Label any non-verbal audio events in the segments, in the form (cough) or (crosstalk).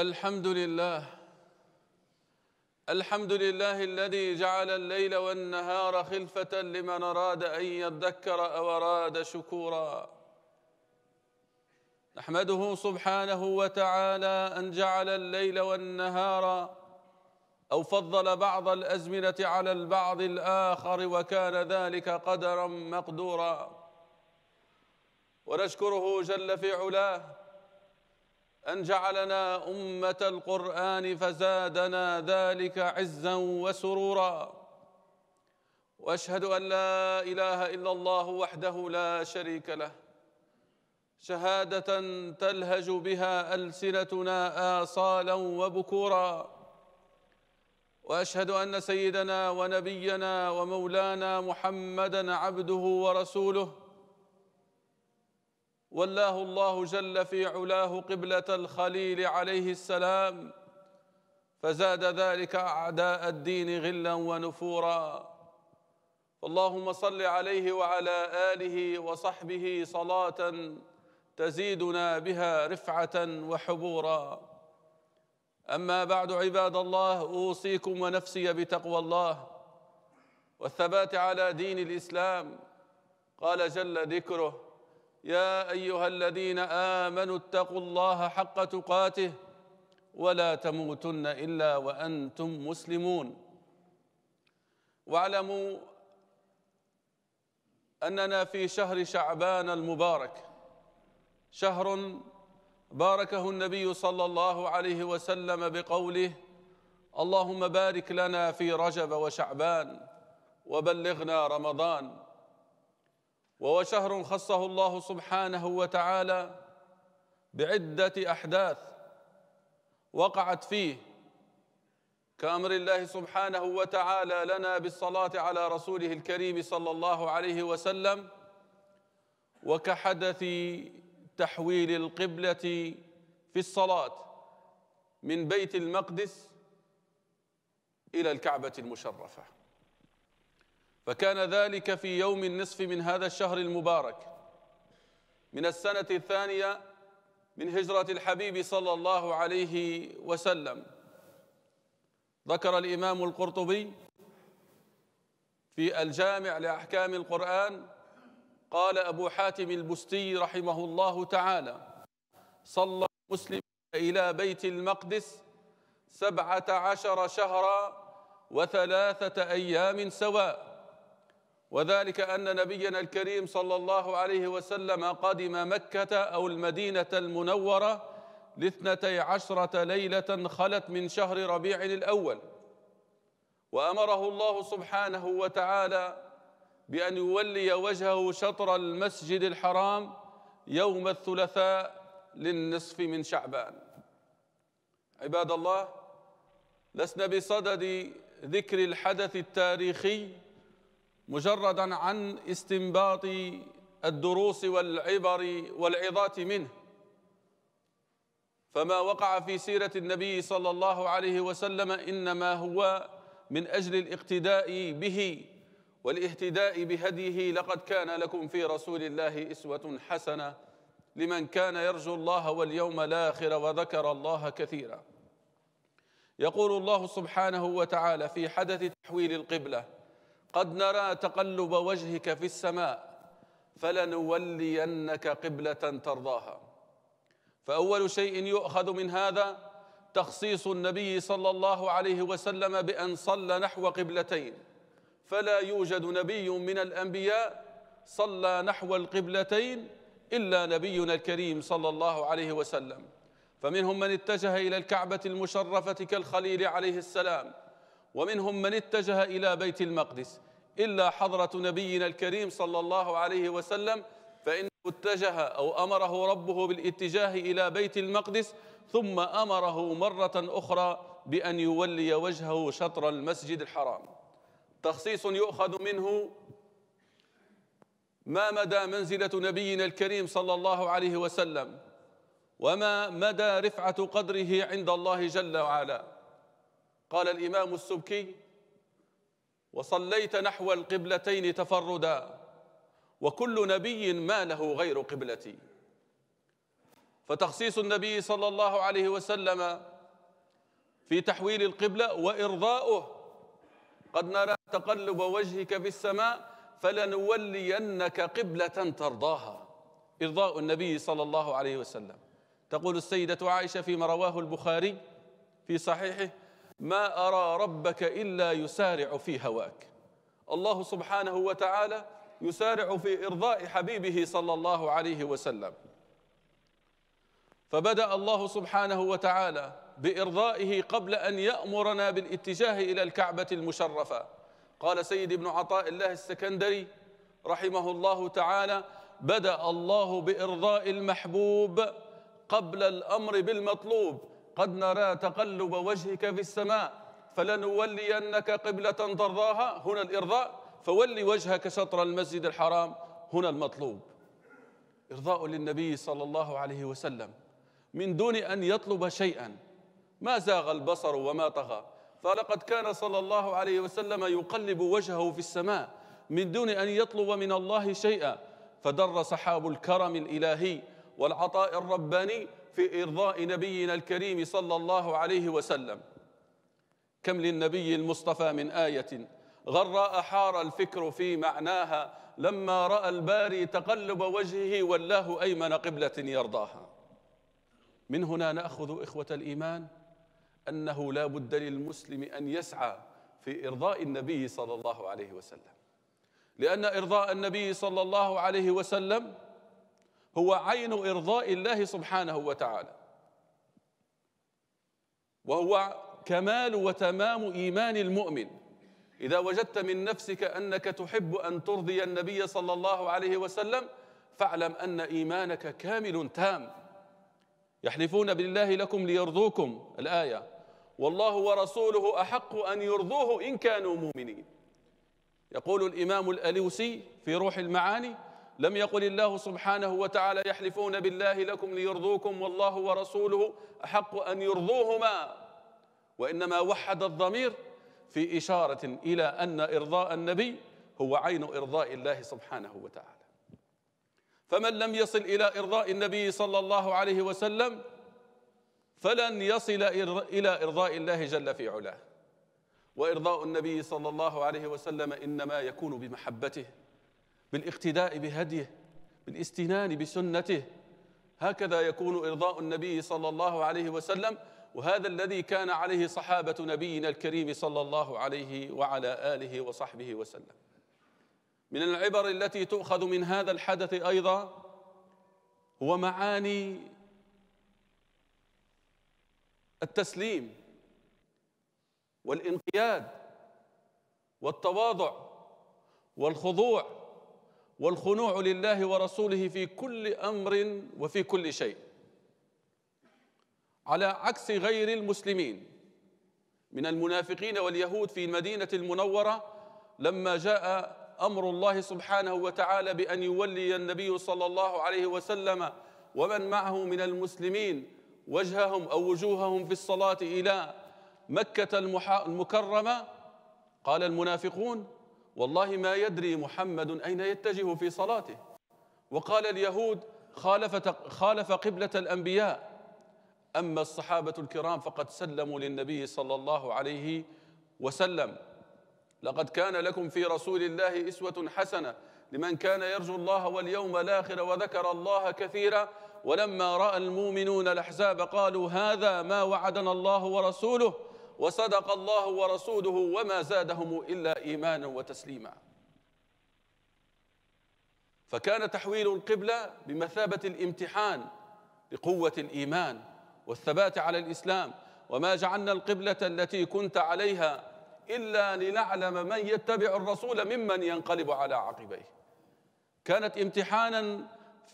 الحمد لله الحمد لله الذي جعل الليل والنهار خلفة لمن أراد أن يذكر أو أراد شكورا نحمده سبحانه وتعالى أن جعل الليل والنهار أو فضل بعض الأزمنة على البعض الآخر وكان ذلك قدرا مقدورا ونشكره جل في علاه أن جعلنا أمة القرآن فزادنا ذلك عزا وسرورا وأشهد أن لا إله إلا الله وحده لا شريك له شهادة تلهج بها ألسنتنا آصالا وبكورا وأشهد أن سيدنا ونبينا ومولانا محمدا عبده ورسوله ولاه الله جل في علاه قبلة الخليل عليه السلام فزاد ذلك أعداء الدين غلا ونفورا اللهم صل عليه وعلى آله وصحبه صلاة تزيدنا بها رفعة وحبورا أما بعد عباد الله أوصيكم ونفسي بتقوى الله والثبات على دين الإسلام قال جل ذكره يا ايها الذين امنوا اتقوا الله حق تقاته ولا تموتن الا وانتم مسلمون واعلموا اننا في شهر شعبان المبارك شهر باركه النبي صلى الله عليه وسلم بقوله اللهم بارك لنا في رجب وشعبان وبلغنا رمضان وهو شهر خصه الله سبحانه وتعالى بعدة أحداث وقعت فيه كأمر الله سبحانه وتعالى لنا بالصلاة على رسوله الكريم صلى الله عليه وسلم وكحدث تحويل القبلة في الصلاة من بيت المقدس إلى الكعبة المشرفة فكان ذلك في يوم النصف من هذا الشهر المبارك من السنة الثانية من هجرة الحبيب صلى الله عليه وسلم ذكر الإمام القرطبي في الجامع لأحكام القرآن قال أبو حاتم البستي رحمه الله تعالى صلى مسلم إلى بيت المقدس سبعة عشر شهرا وثلاثة أيام سواء وذلك أن نبينا الكريم صلى الله عليه وسلم قدم مكة أو المدينة المنورة لاثنتي عشرة ليلة خلت من شهر ربيع الأول وأمره الله سبحانه وتعالى بأن يولي وجهه شطر المسجد الحرام يوم الثلاثاء للنصف من شعبان عباد الله لسنا بصدد ذكر الحدث التاريخي مجردا عن استنباط الدروس والعبر والعظات منه فما وقع في سيرة النبي صلى الله عليه وسلم إنما هو من أجل الاقتداء به والاهتداء بهديه لقد كان لكم في رسول الله إسوة حسنة لمن كان يرجو الله واليوم الآخر وذكر الله كثيرا يقول الله سبحانه وتعالى في حدث تحويل القبله قد نرى تقلب وجهك في السماء فلنولينك قبله ترضاها فاول شيء يؤخذ من هذا تخصيص النبي صلى الله عليه وسلم بان صلى نحو قبلتين فلا يوجد نبي من الانبياء صلى نحو القبلتين الا نبينا الكريم صلى الله عليه وسلم فمنهم من اتجه الى الكعبه المشرفه كالخليل عليه السلام ومنهم من اتجه إلى بيت المقدس إلا حضرة نبينا الكريم صلى الله عليه وسلم فإنه اتجه أو أمره ربه بالاتجاه إلى بيت المقدس ثم أمره مرة أخرى بأن يولي وجهه شطر المسجد الحرام تخصيص يؤخذ منه ما مدى منزلة نبينا الكريم صلى الله عليه وسلم وما مدى رفعة قدره عند الله جل وعلا قال الإمام السبكي وصليت نحو القبلتين تفردا وكل نبي ما له غير قبلتي فتخصيص النبي صلى الله عليه وسلم في تحويل القبلة وإرضاؤه قد نرى تقلب وجهك في السماء فلنولينك قبلة ترضاها إرضاء النبي صلى الله عليه وسلم تقول السيدة عائشة فيما رواه البخاري في صحيحه ما أرى ربك إلا يسارع في هواك الله سبحانه وتعالى يسارع في إرضاء حبيبه صلى الله عليه وسلم فبدأ الله سبحانه وتعالى بإرضائه قبل أن يأمرنا بالاتجاه إلى الكعبة المشرفة قال سيد ابن عطاء الله السكندري رحمه الله تعالى بدأ الله بإرضاء المحبوب قبل الأمر بالمطلوب قد نرى تقلب وجهك في السماء فلنولينك قبلة ضراها هنا الإرضاء فولي وجهك شطر المسجد الحرام هنا المطلوب إرضاء للنبي صلى الله عليه وسلم من دون أن يطلب شيئا ما زاغ البصر وما طغى فلقد كان صلى الله عليه وسلم يقلب وجهه في السماء من دون أن يطلب من الله شيئا فدر سحاب الكرم الإلهي والعطاء الرباني في إرضاء نبينا الكريم صلى الله عليه وسلم كم للنبي المصطفى من آية غراء حار الفكر في معناها لما رأى الباري تقلب وجهه والله أيمن قبلة يرضاها من هنا نأخذ إخوة الإيمان أنه لا بد للمسلم أن يسعى في إرضاء النبي صلى الله عليه وسلم لأن إرضاء النبي صلى الله عليه وسلم هو عين إرضاء الله سبحانه وتعالى وهو كمال وتمام إيمان المؤمن إذا وجدت من نفسك أنك تحب أن ترضي النبي صلى الله عليه وسلم فاعلم أن إيمانك كامل تام يحلفون بالله لكم ليرضوكم الآية والله ورسوله أحق أن يرضوه إن كانوا مؤمنين يقول الإمام الألوسي في روح المعاني لم يقل الله سبحانه وتعالى يحلفون بالله لكم ليرضوكم والله ورسوله احق ان يرضوهما وانما وحد الضمير في اشاره الى ان ارضاء النبي هو عين ارضاء الله سبحانه وتعالى فمن لم يصل الى ارضاء النبي صلى الله عليه وسلم فلن يصل الى ارضاء الله جل في علاه وارضاء النبي صلى الله عليه وسلم انما يكون بمحبته بالاقتداء بهديه بالاستنان بسنته هكذا يكون إرضاء النبي صلى الله عليه وسلم وهذا الذي كان عليه صحابة نبينا الكريم صلى الله عليه وعلى آله وصحبه وسلم من العبر التي تؤخذ من هذا الحدث أيضا هو معاني التسليم والانقياد والتواضع والخضوع والخنوع لله ورسوله في كل امر وفي كل شيء على عكس غير المسلمين من المنافقين واليهود في المدينه المنوره لما جاء امر الله سبحانه وتعالى بان يولي النبي صلى الله عليه وسلم ومن معه من المسلمين وجههم او وجوههم في الصلاه الى مكه المكرمه قال المنافقون والله ما يدري محمد أين يتجه في صلاته وقال اليهود خالف, خالف قبلة الأنبياء أما الصحابة الكرام فقد سلموا للنبي صلى الله عليه وسلم لقد كان لكم في رسول الله إسوة حسنة لمن كان يرجو الله واليوم الآخر وذكر الله كثيرا ولما رأى المؤمنون الأحزاب قالوا هذا ما وعدنا الله ورسوله وصدق الله ورسوله وما زادهم إلا إيمانا وتسليما فكان تحويل القبلة بمثابة الامتحان لقوة الإيمان والثبات على الإسلام وما جعلنا القبلة التي كنت عليها إلا لنعلم من يتبع الرسول ممن ينقلب على عقبيه كانت امتحانا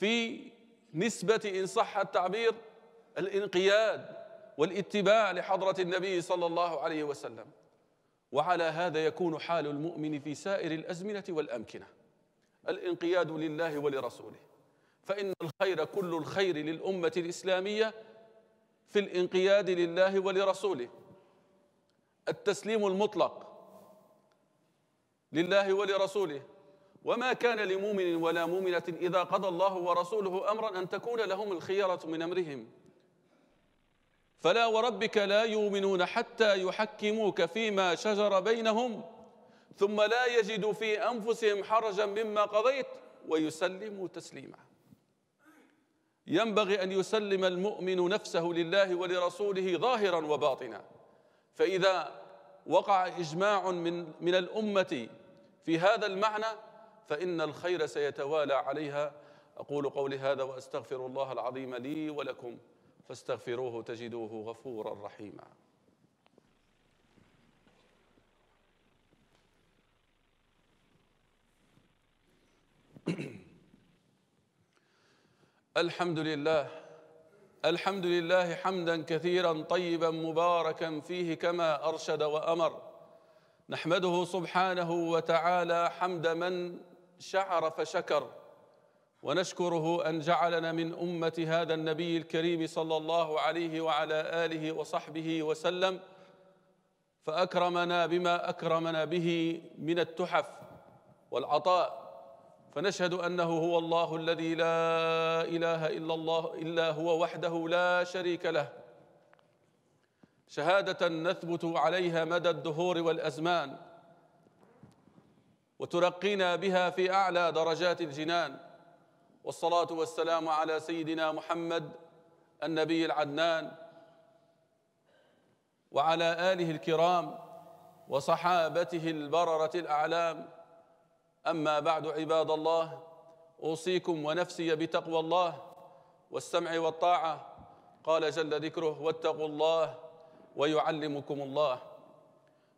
في نسبة إن صح التعبير الانقياد والاتباع لحضرة النبي صلى الله عليه وسلم وعلى هذا يكون حال المؤمن في سائر الأزمنة والأمكنة الانقياد لله ولرسوله فإن الخير كل الخير للأمة الإسلامية في الانقياد لله ولرسوله التسليم المطلق لله ولرسوله وما كان لمؤمن ولا مؤمنة إذا قضى الله ورسوله أمرا أن تكون لهم الخيرة من أمرهم فلا وربك لا يؤمنون حتى يحكموك فيما شجر بينهم ثم لا يجدوا في انفسهم حرجا مما قضيت ويسلموا تسليما ينبغي ان يسلم المؤمن نفسه لله ولرسوله ظاهرا وباطنا فاذا وقع اجماع من من الامه في هذا المعنى فان الخير سيتوالى عليها اقول قولي هذا واستغفر الله العظيم لي ولكم فاستغفروه تجدوه غفورا رحيما (clears throat) الحمد لله الحمد لله حمدا كثيرا طيبا مباركا فيه كما ارشد وامر نحمده سبحانه وتعالى حمد من شعر فشكر ونشكره أن جعلنا من أمة هذا النبي الكريم صلى الله عليه وعلى آله وصحبه وسلم فأكرمنا بما أكرمنا به من التحف والعطاء فنشهد أنه هو الله الذي لا إله إلا الله إلا هو وحده لا شريك له شهادة نثبت عليها مدى الدهور والأزمان وترقينا بها في أعلى درجات الجنان والصلاة والسلام على سيدنا محمد النبي العدنان وعلى آله الكرام وصحابته البررة الأعلام أما بعد عباد الله أوصيكم ونفسي بتقوى الله والسمع والطاعة قال جل ذكره واتقوا الله ويعلمكم الله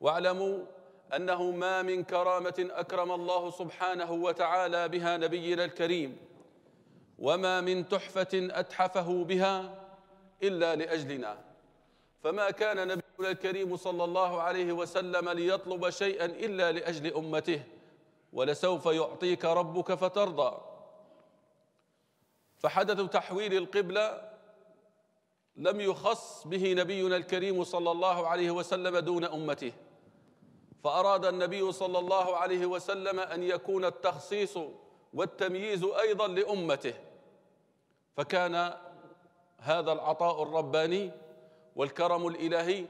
واعلموا أنه ما من كرامة أكرم الله سبحانه وتعالى بها نبينا الكريم وما من تحفة أتحفه بها إلا لأجلنا فما كان نبينا الكريم صلى الله عليه وسلم ليطلب شيئا إلا لأجل أمته ولسوف يعطيك ربك فترضى فحدث تحويل القبلة لم يخص به نبينا الكريم صلى الله عليه وسلم دون أمته فأراد النبي صلى الله عليه وسلم أن يكون التخصيص والتمييز ايضا لامته فكان هذا العطاء الرباني والكرم الالهي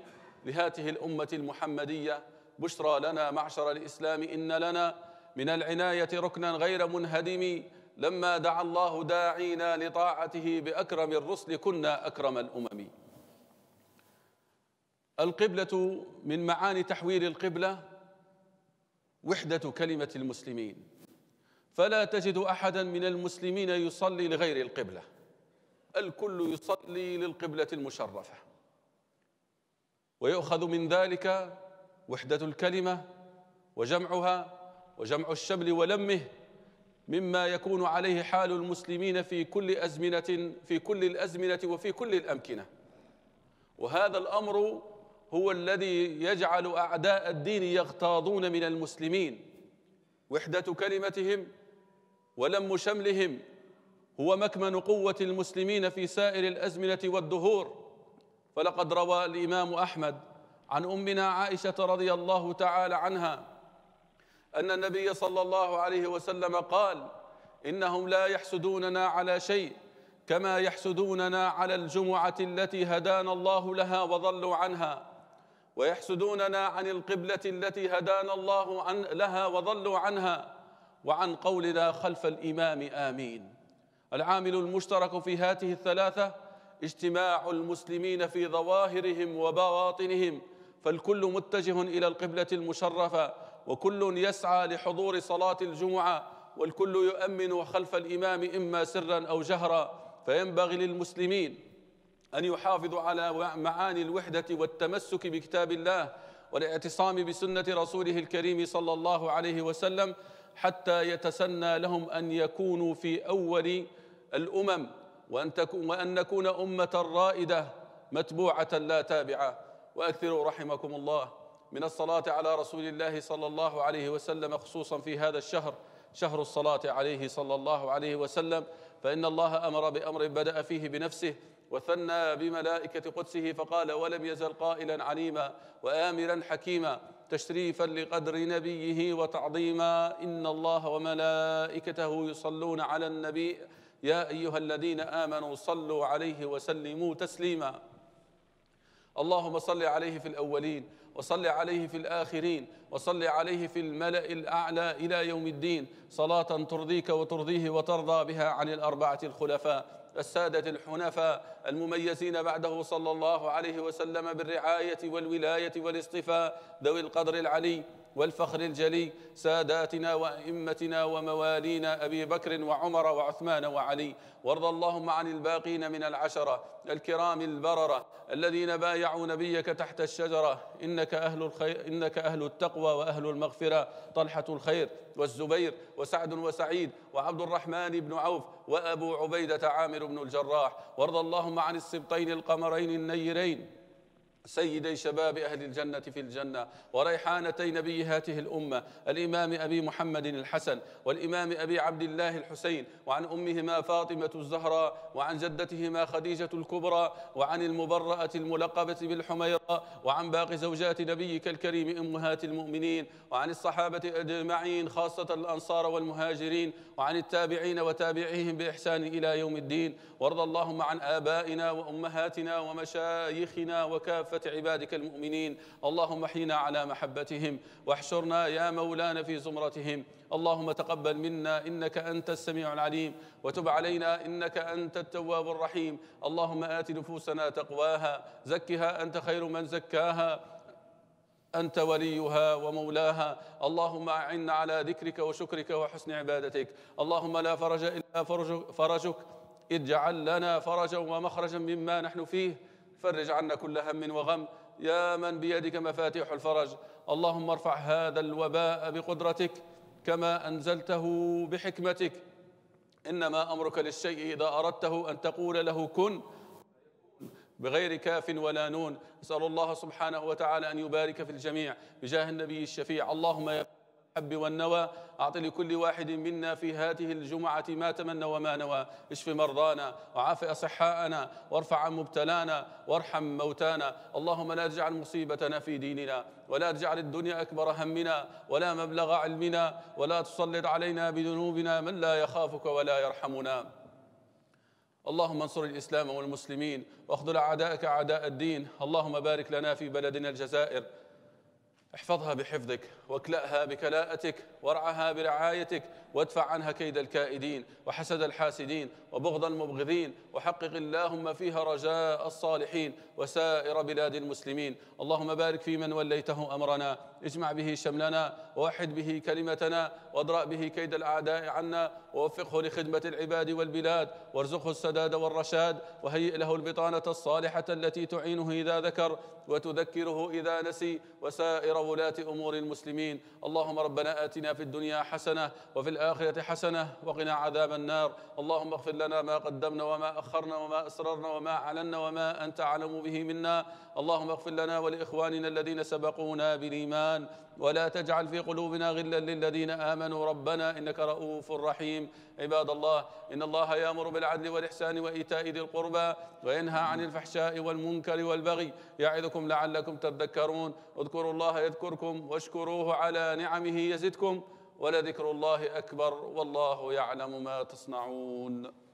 لهاته الامه المحمديه بشرى لنا معشر الاسلام ان لنا من العنايه ركنا غير منهدم لما دعا الله داعينا لطاعته باكرم الرسل كنا اكرم الامم القبله من معاني تحويل القبله وحده كلمه المسلمين فلا تجد احدا من المسلمين يصلي لغير القبله الكل يصلي للقبله المشرفه ويؤخذ من ذلك وحده الكلمه وجمعها وجمع الشبل ولمه مما يكون عليه حال المسلمين في كل ازمنه في كل الازمنه وفي كل الامكنه وهذا الامر هو الذي يجعل اعداء الدين يغتاظون من المسلمين وحده كلمتهم ولم شملهم هو مكمن قوة المسلمين في سائر الأزمنة والدهور فلقد روى الإمام أحمد عن أمنا عائشة رضي الله تعالى عنها أن النبي صلى الله عليه وسلم قال إنهم لا يحسدوننا على شيء كما يحسدوننا على الجمعة التي هدانا الله لها وضلوا عنها ويحسدوننا عن القبلة التي هدانا الله عن لها وضلوا عنها وعن قولنا خلف الإمام آمين العامل المشترك في هاته الثلاثة اجتماع المسلمين في ظواهرهم وبواطنهم فالكل متجه إلى القبلة المشرفة وكل يسعى لحضور صلاة الجمعة والكل يؤمن خلف الإمام إما سرا أو جهرا فينبغي للمسلمين أن يحافظوا على معاني الوحدة والتمسك بكتاب الله والاعتصام بسنة رسوله الكريم صلى الله عليه وسلم حتى يتسنى لهم أن يكونوا في أول الأمم وأن, تكون وأن نكون أمة رائدة متبوعة لا تابعة وأكثروا رحمكم الله من الصلاة على رسول الله صلى الله عليه وسلم خصوصا في هذا الشهر شهر الصلاة عليه صلى الله عليه وسلم فإن الله أمر بأمر بدأ فيه بنفسه وثنى بملائكة قدسه فقال ولم يزل قائلا عليما وآمرا حكيما تشريفا لقدر نبيه وتعظيما ان الله وملائكته يصلون على النبي يا ايها الذين امنوا صلوا عليه وسلموا تسليما اللهم صل عليه في الاولين وصل عليه في الآخرين وصل عليه في الملأ الأعلى إلى يوم الدين صلاة ترضيك وترضيه وترضى بها عن الأربعة الخلفاء السادة الحنفاء المميزين بعده صلى الله عليه وسلم بالرعاية والولاية والاصطفاء ذوي القدر العلي والفخر الجلي ساداتنا وأئمتنا وموالينا أبي بكر وعمر وعثمان وعلي وارض اللهم عن الباقين من العشرة الكرام البررة الذين بايعوا نبيك تحت الشجرة إنك أهل, الخير إنك أهل التقوى وأهل المغفرة طلحة الخير والزبير وسعد وسعيد وعبد الرحمن بن عوف وأبو عبيدة عامر بن الجراح وارض اللهم عن السبطين القمرين النيرين سيدي شباب أهل الجنة في الجنة وريحانتي نبي هاته الأمة الإمام أبي محمد الحسن والإمام أبي عبد الله الحسين وعن أمهما فاطمة الزهراء وعن جدتهما خديجة الكبرى وعن المبرأة الملقبة بالحميراء وعن باقي زوجات نبيك الكريم أمهات المؤمنين وعن الصحابة أجمعين خاصة الأنصار والمهاجرين وعن التابعين وتابعيهم بإحسان إلى يوم الدين وارض اللهم عن آبائنا وأمهاتنا ومشايخنا وكافرين كافة عبادك المؤمنين اللهم احينا على محبتهم واحشرنا يا مولانا في زمرتهم اللهم تقبل منا إنك أنت السميع العليم وتب علينا إنك أنت التواب الرحيم اللهم آت نفوسنا تقواها زكها أنت خير من زكاها أنت وليها ومولاها اللهم أعنا على ذكرك وشكرك وحسن عبادتك اللهم لا فرج إلا فرجك, فرجك اجعل لنا فرجا ومخرجا مما نحن فيه فرج عنا كل هم وغم يا من بيدك مفاتيح الفرج اللهم ارفع هذا الوباء بقدرتك كما أنزلته بحكمتك إنما أمرك للشيء إذا أردته أن تقول له كن بغير كاف ولا نون اسال الله سبحانه وتعالى أن يبارك في الجميع بجاه النبي الشفيع اللهم يا الحب والنوى أعط لكل واحد منا في هذه الجمعة ما تمنى وما نوى اشف مرضانا وعاف أصحاءنا وارفع عن مبتلانا وارحم موتانا اللهم لا تجعل مصيبتنا في ديننا ولا تجعل الدنيا أكبر همنا ولا مبلغ علمنا ولا تسلط علينا بذنوبنا من لا يخافك ولا يرحمنا اللهم انصر الإسلام والمسلمين واخذل أعداءك أعداء الدين اللهم بارك لنا في بلدنا الجزائر احفظها بحفظك واكلأها بكلاءتك وارعها برعايتك وادفع عنها كيد الكائدين وحسد الحاسدين وبغض المبغضين وحقق اللهم فيها رجاء الصالحين وسائر بلاد المسلمين اللهم بارك في من وليته أمرنا اجمع به شملنا ووحد به كلمتنا وادرأ به كيد الأعداء عنا ووفقه لخدمة العباد والبلاد وارزقه السداد والرشاد وهيئ له البطانة الصالحة التي تعينه إذا ذكر وتذكره إذا نسي وسائر ولاة أمور المسلمين اللهم ربنا آتنا في الدنيا حسنة وفي الآخرة حسنة وقنا عذاب النار اللهم اغفر لنا ما قدمنا وما أخرنا وما أسررنا وما علنا وما أنت أعلم به منا اللهم اغفر لنا ولإخواننا الذين سبقونا بالإيمان ولا تجعل في قلوبنا غلا للذين آمنوا ربنا إنك رؤوف رحيم عباد الله إن الله يأمر بالعدل والإحسان وإيتاء ذي القربى وينهى عن الفحشاء والمنكر والبغي يعظكم لعلكم تذكرون اذكروا الله يذكركم واشكروه على نعمه يزدكم ولذكر الله أكبر والله يعلم ما تصنعون